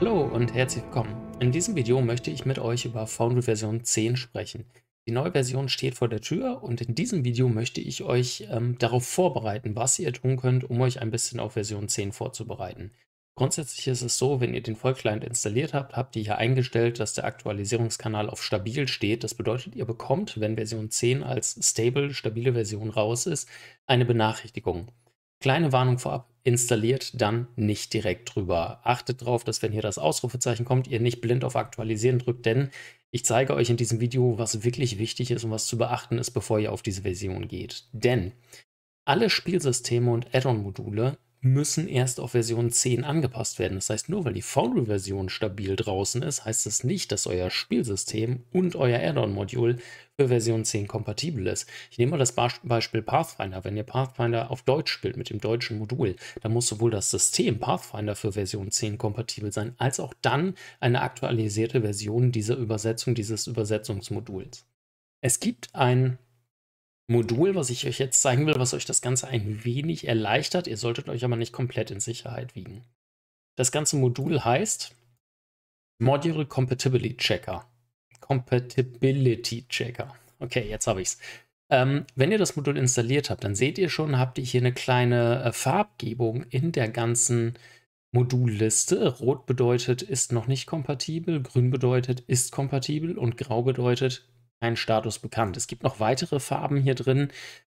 Hallo und herzlich willkommen. In diesem Video möchte ich mit euch über Foundry Version 10 sprechen. Die neue Version steht vor der Tür und in diesem Video möchte ich euch ähm, darauf vorbereiten, was ihr tun könnt, um euch ein bisschen auf Version 10 vorzubereiten. Grundsätzlich ist es so, wenn ihr den Vollclient installiert habt, habt ihr hier eingestellt, dass der Aktualisierungskanal auf stabil steht. Das bedeutet, ihr bekommt, wenn Version 10 als stable, stabile Version raus ist, eine Benachrichtigung. Kleine Warnung vorab, installiert, dann nicht direkt drüber. Achtet darauf, dass wenn hier das Ausrufezeichen kommt, ihr nicht blind auf Aktualisieren drückt, denn ich zeige euch in diesem Video, was wirklich wichtig ist und was zu beachten ist, bevor ihr auf diese Version geht. Denn alle Spielsysteme und Add-on-Module müssen erst auf Version 10 angepasst werden. Das heißt, nur weil die Foundry-Version stabil draußen ist, heißt das nicht, dass euer Spielsystem und euer Add-on-Modul für Version 10 kompatibel ist. Ich nehme mal das Beispiel Pathfinder. Wenn ihr Pathfinder auf Deutsch spielt mit dem deutschen Modul, dann muss sowohl das System Pathfinder für Version 10 kompatibel sein, als auch dann eine aktualisierte Version dieser Übersetzung, dieses Übersetzungsmoduls. Es gibt ein Modul, was ich euch jetzt zeigen will, was euch das Ganze ein wenig erleichtert. Ihr solltet euch aber nicht komplett in Sicherheit wiegen. Das ganze Modul heißt Module Compatibility Checker. Compatibility Checker. Okay, jetzt habe ich es. Ähm, wenn ihr das Modul installiert habt, dann seht ihr schon, habt ihr hier eine kleine äh, Farbgebung in der ganzen Modulliste. Rot bedeutet, ist noch nicht kompatibel, grün bedeutet, ist kompatibel und grau bedeutet, kein Status bekannt. Es gibt noch weitere Farben hier drin.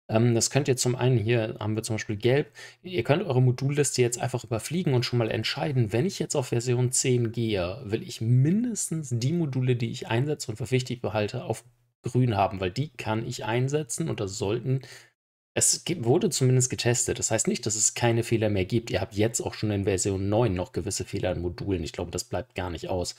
Ähm, das könnt ihr zum einen, hier haben wir zum Beispiel gelb. Ihr könnt eure Modulliste jetzt einfach überfliegen und schon mal entscheiden, wenn ich jetzt auf Version 10 gehe, will ich mindestens die Module, die ich einsetze und für wichtig behalte, auf grün haben, weil die kann ich einsetzen und das sollten es wurde zumindest getestet. Das heißt nicht, dass es keine Fehler mehr gibt. Ihr habt jetzt auch schon in Version 9 noch gewisse Fehler in Modulen. Ich glaube, das bleibt gar nicht aus.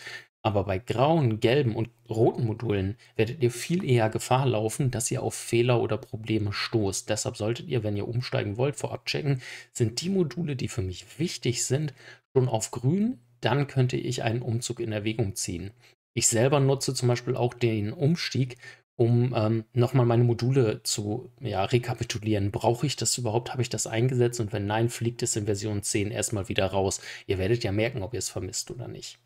Aber bei grauen, gelben und roten Modulen werdet ihr viel eher Gefahr laufen, dass ihr auf Fehler oder Probleme stoßt. Deshalb solltet ihr, wenn ihr umsteigen wollt, vorab checken, sind die Module, die für mich wichtig sind, schon auf grün, dann könnte ich einen Umzug in Erwägung ziehen. Ich selber nutze zum Beispiel auch den Umstieg, um ähm, nochmal meine Module zu ja, rekapitulieren. Brauche ich das überhaupt? Habe ich das eingesetzt? Und wenn nein, fliegt es in Version 10 erstmal wieder raus. Ihr werdet ja merken, ob ihr es vermisst oder nicht.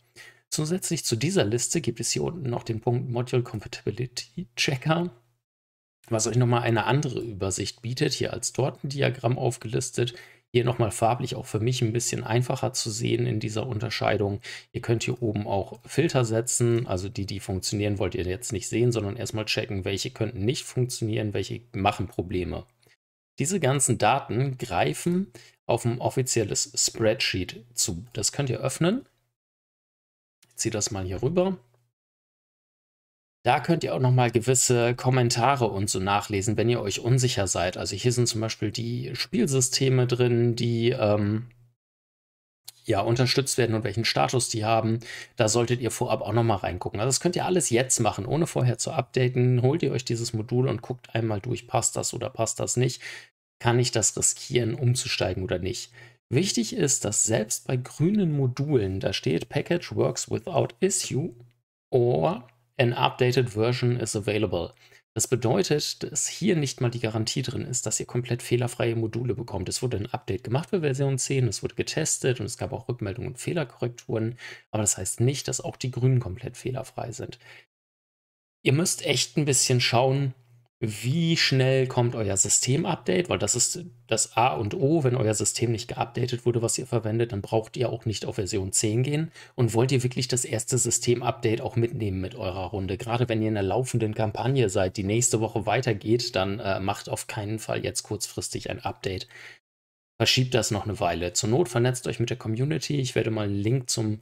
Zusätzlich zu dieser Liste gibt es hier unten noch den Punkt Module Compatibility Checker, was euch nochmal eine andere Übersicht bietet, hier als Tortendiagramm aufgelistet. Hier nochmal farblich auch für mich ein bisschen einfacher zu sehen in dieser Unterscheidung. Ihr könnt hier oben auch Filter setzen, also die, die funktionieren, wollt ihr jetzt nicht sehen, sondern erstmal checken, welche könnten nicht funktionieren, welche machen Probleme. Diese ganzen Daten greifen auf ein offizielles Spreadsheet zu. Das könnt ihr öffnen ziehe das mal hier rüber. Da könnt ihr auch nochmal gewisse Kommentare und so nachlesen, wenn ihr euch unsicher seid. Also hier sind zum Beispiel die Spielsysteme drin, die ähm, ja unterstützt werden und welchen Status die haben. Da solltet ihr vorab auch nochmal reingucken. Also das könnt ihr alles jetzt machen, ohne vorher zu updaten. Holt ihr euch dieses Modul und guckt einmal durch, passt das oder passt das nicht. Kann ich das riskieren, umzusteigen oder nicht? Wichtig ist, dass selbst bei grünen Modulen da steht Package works without issue or an updated version is available. Das bedeutet, dass hier nicht mal die Garantie drin ist, dass ihr komplett fehlerfreie Module bekommt. Es wurde ein Update gemacht für Version 10, es wurde getestet und es gab auch Rückmeldungen und Fehlerkorrekturen, aber das heißt nicht, dass auch die Grünen komplett fehlerfrei sind. Ihr müsst echt ein bisschen schauen, wie schnell kommt euer System-Update, weil das ist das A und O, wenn euer System nicht geupdatet wurde, was ihr verwendet, dann braucht ihr auch nicht auf Version 10 gehen und wollt ihr wirklich das erste System-Update auch mitnehmen mit eurer Runde. Gerade wenn ihr in der laufenden Kampagne seid, die nächste Woche weitergeht, dann äh, macht auf keinen Fall jetzt kurzfristig ein Update. Verschiebt das noch eine Weile. Zur Not vernetzt euch mit der Community. Ich werde mal einen Link zum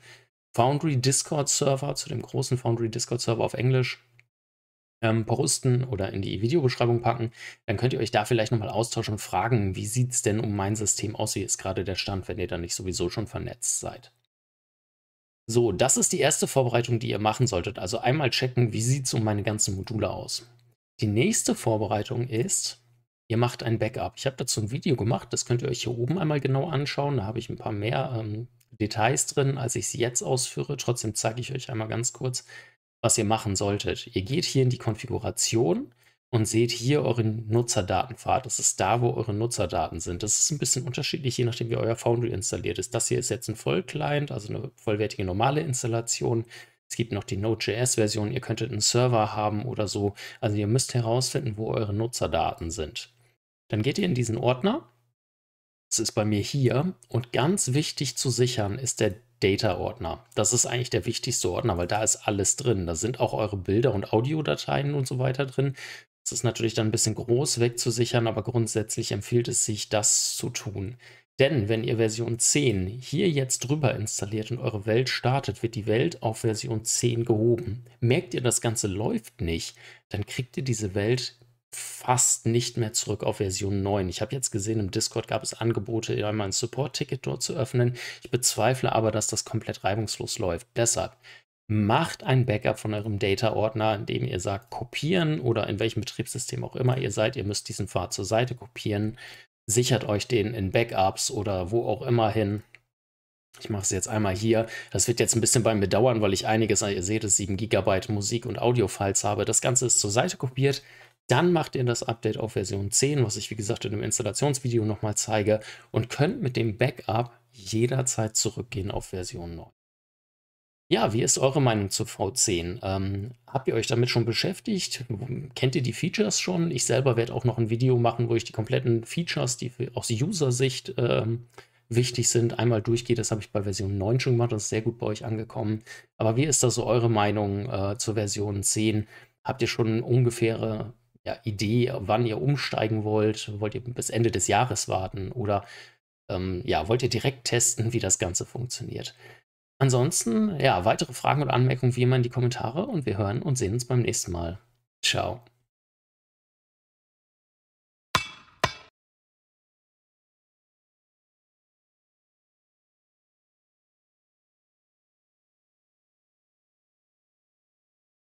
Foundry Discord Server, zu dem großen Foundry Discord Server auf Englisch ähm, posten oder in die Videobeschreibung packen. Dann könnt ihr euch da vielleicht nochmal austauschen und fragen, wie sieht es denn um mein System aus? Wie ist gerade der Stand, wenn ihr da nicht sowieso schon vernetzt seid? So, das ist die erste Vorbereitung, die ihr machen solltet. Also einmal checken, wie sieht es um meine ganzen Module aus. Die nächste Vorbereitung ist, ihr macht ein Backup. Ich habe dazu ein Video gemacht, das könnt ihr euch hier oben einmal genau anschauen. Da habe ich ein paar mehr ähm, Details drin, als ich sie jetzt ausführe. Trotzdem zeige ich euch einmal ganz kurz, was ihr machen solltet. Ihr geht hier in die Konfiguration und seht hier euren Nutzerdatenpfad. Das ist da, wo eure Nutzerdaten sind. Das ist ein bisschen unterschiedlich, je nachdem, wie euer Foundry installiert ist. Das hier ist jetzt ein Vollclient, also eine vollwertige normale Installation. Es gibt noch die Node.js-Version. Ihr könntet einen Server haben oder so. Also ihr müsst herausfinden, wo eure Nutzerdaten sind. Dann geht ihr in diesen Ordner. Das ist bei mir hier. Und ganz wichtig zu sichern ist der Data-Ordner. Das ist eigentlich der wichtigste Ordner, weil da ist alles drin. Da sind auch eure Bilder und Audiodateien und so weiter drin. Das ist natürlich dann ein bisschen groß wegzusichern, aber grundsätzlich empfiehlt es sich, das zu tun. Denn wenn ihr Version 10 hier jetzt drüber installiert und eure Welt startet, wird die Welt auf Version 10 gehoben. Merkt ihr, das Ganze läuft nicht, dann kriegt ihr diese Welt fast nicht mehr zurück auf Version 9. Ich habe jetzt gesehen, im Discord gab es Angebote, einmal ein Support-Ticket dort zu öffnen. Ich bezweifle aber, dass das komplett reibungslos läuft. Deshalb macht ein Backup von eurem Data-Ordner, in dem ihr sagt, kopieren oder in welchem Betriebssystem auch immer ihr seid. Ihr müsst diesen Pfad zur Seite kopieren. Sichert euch den in Backups oder wo auch immer hin. Ich mache es jetzt einmal hier. Das wird jetzt ein bisschen beim Bedauern, weil ich einiges, ihr seht es, 7 GB Musik- und Audio-Files habe. Das Ganze ist zur Seite kopiert. Dann macht ihr das Update auf Version 10, was ich wie gesagt in dem Installationsvideo nochmal zeige und könnt mit dem Backup jederzeit zurückgehen auf Version 9. Ja, wie ist eure Meinung zu V10? Ähm, habt ihr euch damit schon beschäftigt? Kennt ihr die Features schon? Ich selber werde auch noch ein Video machen, wo ich die kompletten Features, die aus User-Sicht ähm, wichtig sind, einmal durchgehe. Das habe ich bei Version 9 schon gemacht. Das ist sehr gut bei euch angekommen. Aber wie ist da so eure Meinung äh, zur Version 10? Habt ihr schon ungefähre ja, Idee, wann ihr umsteigen wollt. Wollt ihr bis Ende des Jahres warten oder ähm, ja, wollt ihr direkt testen, wie das Ganze funktioniert? Ansonsten, ja, weitere Fragen und Anmerkungen wie immer in die Kommentare und wir hören und sehen uns beim nächsten Mal. Ciao.